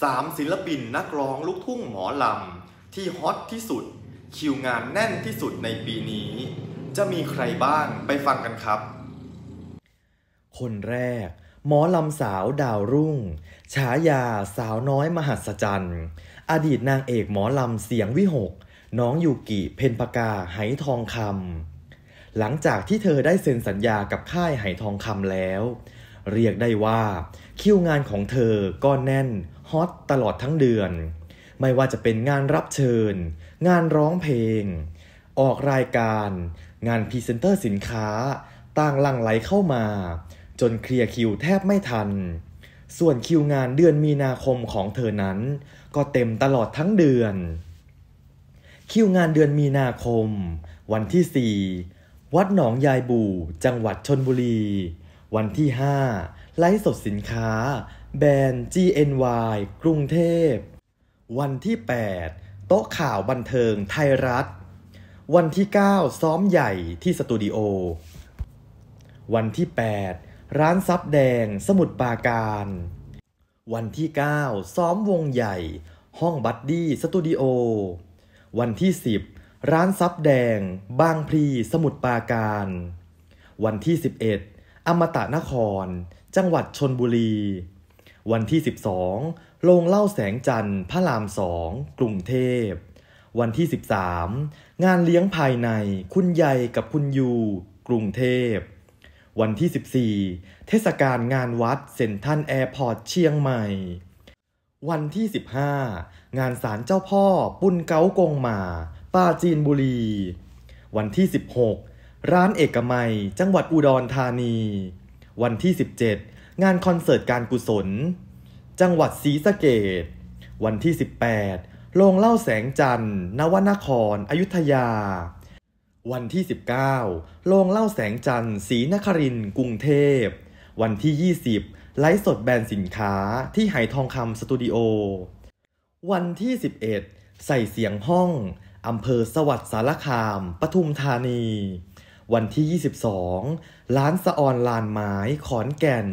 3ศิลปิน นักร้องลูกทุ่งหมอลำที่ฮอตที่สุด คิวงานแน่นที่สุดในปีนี้ จะมีใครบ้างไปฟังกันครับ คนแรก หมอลำสาวดาวรุ่ง ฉายาสาวน้อยมหัศจรรย์อดีตนางเอกหมอลำเสียงวิหก น้องยูกิ เพนปากาไหทองคำหลังจากที่เธอได้เซ็นสัญญากับค่ายไหทองคำแล้วเรียกได้ว่าคิวงานของเธอก็แน่น ฮอตตลอดทั้งเดือน ไม่ว่าจะเป็นงานรับเชิญ งานร้องเพลง ออกรายการงานพรีเซนเตอร์สินค้า ต่างลังไหลเข้ามา จนเคลียร์คิวแทบไม่ทัน ส่วนคิวงานเดือนมีนาคมของเธอนั้น ก็เต็มตลอดทั้งเดือน คิวงานเดือนมีนาคม วันที่ 4 วัดหนองยายบู่ จังหวัดชนบุรีวันที่ 5 ไลฟ์สดสินค้า แบรนด์ GNY กรุงเทพ วันที่ 8 โต๊ะข่าวบันเทิงไทยรัฐ วันที่ 9 ซ้อมใหญ่ที่สตูดิโอ วันที่ 8 ร้านซับแดงสมุดปาการ วันที่ 9 ซ้อมวงใหญ่ ห้องบัดดี้สตูดิโอ วันที่ 10 ร้านซับแดงบางพลีสมุดปาการ วันที่11อมตะนคร จังหวัดชนบุรี วันที่ 12 โรงเล่าแสงจันทร์พระรามสองกรุงเทพ วันที่ 13 งานเลี้ยงภายใน คุณใหญ่กับคุณยู กรุงเทพ วันที่ 14 เทศกาลงานวัดเซนทันแอร์พอร์ตเชียงใหม่ วันที่ 15 งานสารเจ้าพ่อ ปุ่นเก้ากงหมาปาจีนบุรี วันที่ 16ร้านเอกมัย จังหวัดอุดรธานี วันที่ 17 งานคอนเสิร์ตการกุศล จังหวัดศรีสะเกดวันที่ 18 โรงเล่าแสงจันทร์ นวนคร อยุธยา วันที่ 19 โรงเล่าแสงจันทร์ศรีนครินกรุงเทพ วันที่ 20 ไลฟ์สดแบรนด์สินค้าที่ไหทองคำสตูดิโอ วันที่ 11 ใส่เสียงห้อง อำเภอสวัสดิ์สารคาม ปทุมธานีวันที่ 22 ร้านสะออนลานไม้ขอนแก่น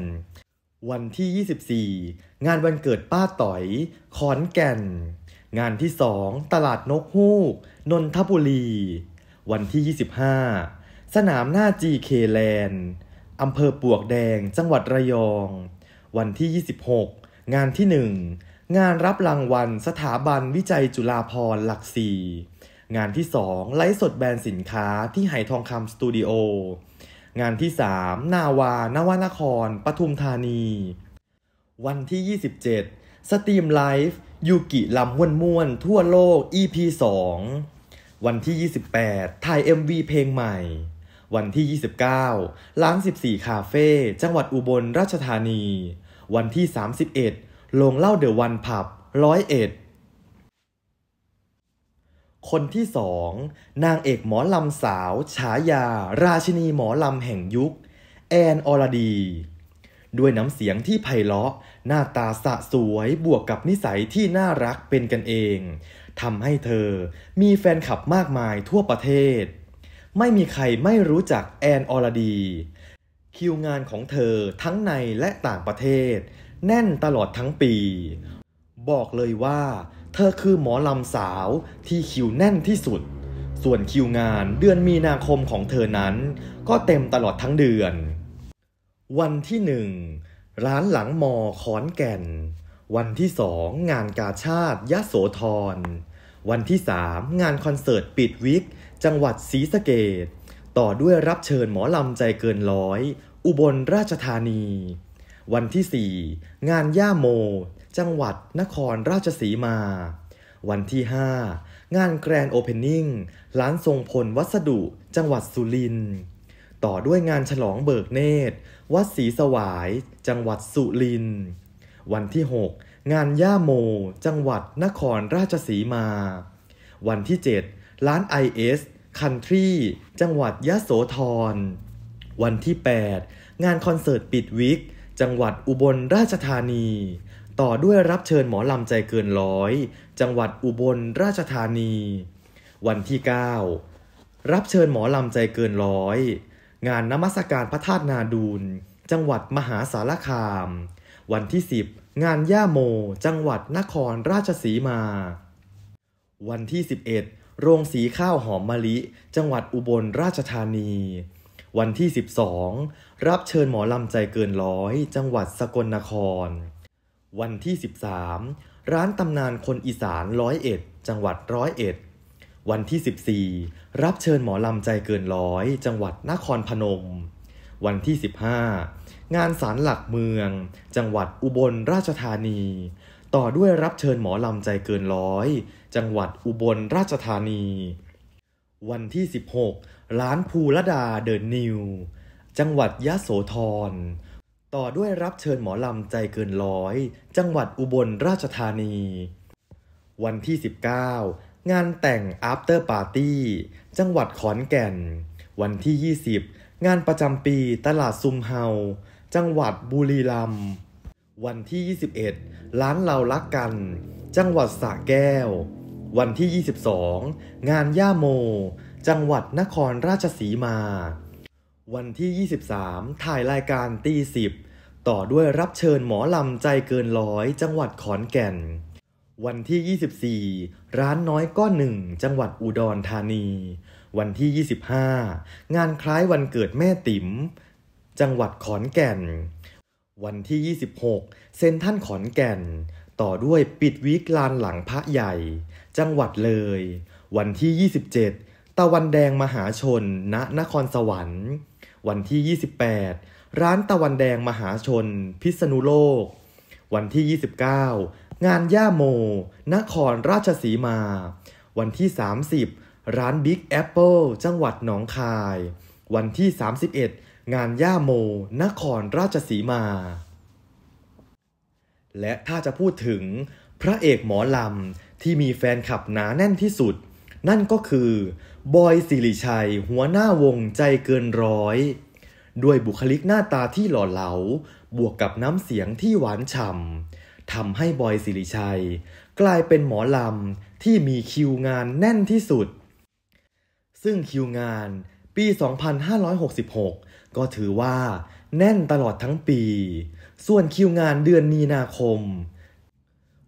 วันที่ 24 งานวันเกิดป้าต๋อย ขอนแก่น งานที่ 2 ตลาดนกฮูก นนทบุรี วันที่ 25 สนามหน้า GK แลนด์อำเภอปวกแดงจังหวัดระยอง วันที่ 26 งานที่ 1 งานรับรางวัลสถาบันวิจัยจุฬาภรณ์หลักสี่งานที่ 2 ไลฟ์สดแบรนด์สินค้าที่ไหทองคำสตูดิโอ งานที่ 3 นาวา นวนคร ปทุมธานี วันที่ 27 สตรีมไลฟ์ ยูกิ ลำม้วนม้วน ทั่วโลก EP 2วันที่ 28ถ่าย MV เพลงใหม่ วันที่ 29ร้าน14 คาเฟ่จังหวัดอุบลราชธานี วันที่ 31โรงเล่า เดอะวันผับร้อยเอ็ดคนที่สองนางเอกหมอลำสาวฉายา ราชินีหมอลำแห่งยุค แอนอรดี ด้วยน้ำเสียงที่ไพเราะหน้าตาสะสวยบวกกับนิสัยที่น่ารักเป็นกันเองทำให้เธอมีแฟนคลับมากมายทั่วประเทศ ไม่มีใครไม่รู้จักแอนอรดี คิวงานของเธอทั้งในและต่างประเทศ แน่นตลอดทั้งปี บอกเลยว่าเธอคือหมอลำสาวที่คิวแน่นที่สุด ส่วนคิวงานเดือนมีนาคมของเธอนั้น ก็เต็มตลอดทั้งเดือน วันที่หนึ่งร้านหลังมอขอนแก่น วันที่สองงานกาชาติยะโสธร วันที่สามงานคอนเสิร์ต ปิดวิกจังหวัดศรีสะเกดต่อด้วยรับเชิญหมอลำใจเกินร้อย อุบลราชธานี วันที่สี่งานย่าโมจังหวัดนครราชสีมา วันที่5งานแกรนด์โอเพนนิ่งร้านทรงพลวัสดุจังหวัดสุรินทร์ ต่อด้วยงานฉลองเบิกเนตร วัดศรีสวาย จังหวัดสุรินทร์ วันที่ 6 งานย่าโม จังหวัดนครราชสีมา วันที่7ร้าน i อ c o ันทรีจังหวัดยะโสธร วันที่ 8 งานคอนเสิร์ตปิดวิกจังหวัดอุบลราชธานีต่อด้วยรับเชิญหมอลำใจเกินร้อย จังหวัดอุบลราชธานี วันที่ 9 รับเชิญหมอลำใจเกินร้อย งานนมัสการพระธาตุนาดูลจังหวัดมหาสารคาม วันที่ 10 งานย่าโม จังหวัดนครราชสีมา วันที่11โรงสีข้าวหอมมะลิ จังหวัดอุบลราชธานี วันที่ 12 รับเชิญหมอลำใจเกินร้อย จังหวัดสกลนครวันที่ 13 ร้านตำนานคนอีสานร้อยเอ็ด จังหวัดร้อยเอ็ด วันที่ 14 รับเชิญหมอลำใจเกินร้อย จังหวัดนครพนม วันที่ 15 งานสารหลักเมือง จังหวัดอุบลราชธานี ต่อด้วยรับเชิญหมอลำใจเกินร้อย จังหวัดอุบลราชธานี วันที่ 16ร้านภูรดาเดินนิว จังหวัดยะโสธรต่อด้วยรับเชิญหมอลำใจเกินร้อย จังหวัดอุบลราชธานี วันที่ 19 งานแต่ง after party จังหวัดขอนแก่น วันที่ 20 งานประจำปีตลาดซุมเฮา จังหวัดบุรีรัมย์ วันที่ 21 ร้านเรารักกัน จังหวัดสระแก้ว วันที่ 22 งานย่าโม จังหวัดนครราชสีมา วันที่ 23 ถ่ายรายการตีสิบต่อด้วยรับเชิญหมอลำใจเกินร้อยจังหวัดขอนแก่น วันที่ 24 ร้านน้อยก้อนหนึ่ง จังหวัดอุดรธานี วันที่ 25 งานคล้ายวันเกิดแม่ติ๋มจังหวัดขอนแก่น วันที่ 26 เซนท่านขอนแก่น ต่อด้วยปิดวิกลานหลังพระใหญ่ จังหวัดเลย วันที่ 27 ตะวันแดงมหาชน ณนครสวรรค์ วันที่ 28ร้านตะวันแดงมหาชน พิษณุโลก วันที่ 29 งานย่าโม นครราชสีมา วันที่ 30 ร้านบิ๊กแอปเปิลจังหวัดหนองคาย วันที่ 31 งานย่าโม นครราชสีมา และถ้าจะพูดถึงพระเอกหมอลำ ที่มีแฟนคลับหนาแน่นที่สุด นั่นก็คือ บอยสิริชัย หัวหน้าวงใจเกินร้อยด้วยบุคลิกหน้าตาที่หล่อเหลา บวกกับน้ำเสียงที่หวานฉ่ำ ทำให้บอยสิริชัย กลายเป็นหมอลำที่มีคิวงานแน่นที่สุด ซึ่งคิวงาน ปี 2566 ก็ถือว่า แน่นตลอดทั้งปี ส่วนคิวงานเดือนมีนาคม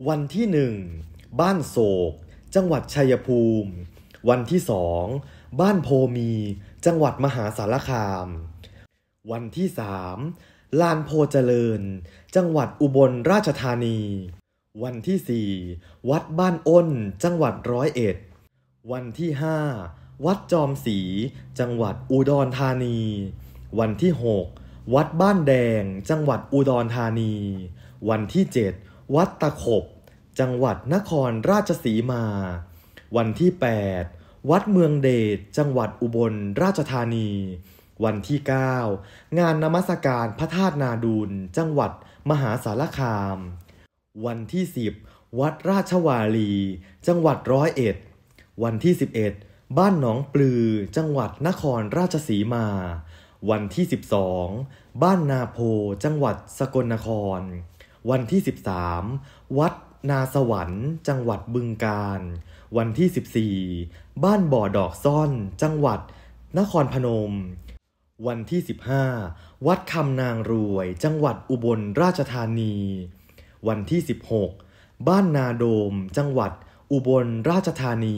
วันที่ 1 บ้านโศก จังหวัดชัยภูมิ วันที่ 2 บ้านโพมี จังหวัดมหาสารคามวันที่3ลานโพเจริญ จังหวัดอุบลราชธานี วันที่4วัดบ้านอ้น จังหวัดร้อยเอ็ด วันที่5วัดจอมศรี จังหวัดอุดรธานี วันที่6วัดบ้านแดง จังหวัดอุดรธานี วันที่7วัดตะขบ จังหวัดนครราชสีมา วันที่ 8 วัดเมืองเดช จังหวัดอุบลราชธานีวันที่9งานนมัสการพระธาตุนาดูลจังหวัด มหาสารคาม วันที่10วัดราชวารีจังหวัดร้อยเอ็ด วันที่11บ้านหนองปลือ จังหวัดนครราชสีมา วันที่12บ้านนาโพ จังหวัดสกลนคร วันที่13 วัดนาสวรรค์ จังหวัดบึงกาฬ วันที่14บ้านบ่อดอกซ่อน จังหวัด นครพนมวันที่ 15 วัดคำนางรวย จังหวัดอุบลราชธานี วันที่ 16 บ้านนาโดม จังหวัดอุบลราชธานี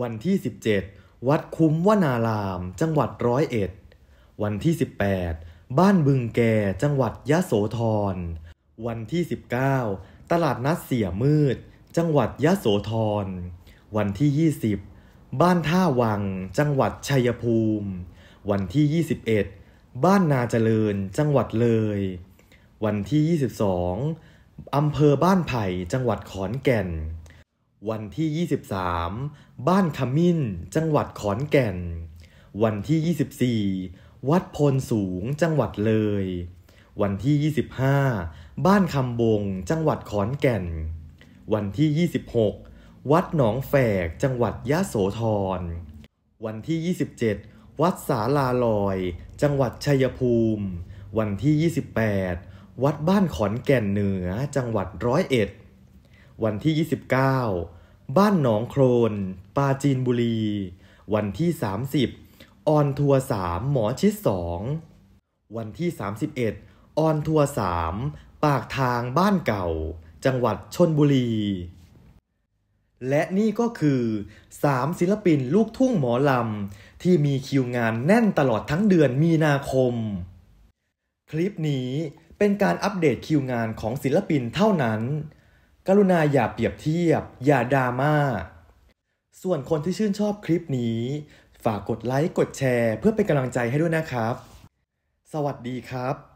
วันที่ 17 วัดคุ้มวนาราม จังหวัดร้อยเอ็ด วันที่ 18 บ้านบึงแก่จังหวัดยะโสธร วันที่ 19 ตลาดนัดเสียมืด จังหวัดยะโสธร วันที่ 20 บ้านท่าวัง จังหวัดชัยภูมิวันที่ 21 บ้านนาเจริญ จังหวัดเลย วันที่ 22อำเภอบ้านไผ่ จังหวัดขอนแก่น วันที่ 23 บ้านขมิ้นจังหวัดขอนแก่น วันที่ 24 วัดพลสูง จังหวัดเลย วันที่ 25 บ้านคำบง จังหวัดขอนแก่น วันที่ 26 วัดหนองแฝก จังหวัดยะโสธร วันที่ 27วัดสาลาลอย จังหวัดชัยภูมิ วันที่ 28 วัดบ้านขอนแก่นเหนือ จังหวัดร้อยเอ็ด วันที่ 29 บ้านหนองโครน ปาจีนบุรี วันที่ 30 ออนทัวร์มหมอชิดสอง วันที่ 31 ออนทัวร์มปากทางบ้านเก่า จังหวัดชนบุรี และนี่ก็คือ 3 ศิลปินลูกทุ่งหมอลำที่มีคิวงานแน่นตลอดทั้งเดือนมีนาคม คลิปนี้เป็นการอัปเดตคิวงานของศิลปินเท่านั้น กรุณาอย่าเปรียบเทียบ อย่าดราม่า ส่วนคนที่ชื่นชอบคลิปนี้ ฝากกดไลค์ กดแชร์ เพื่อเป็นกำลังใจให้ด้วยนะครับ สวัสดีครับ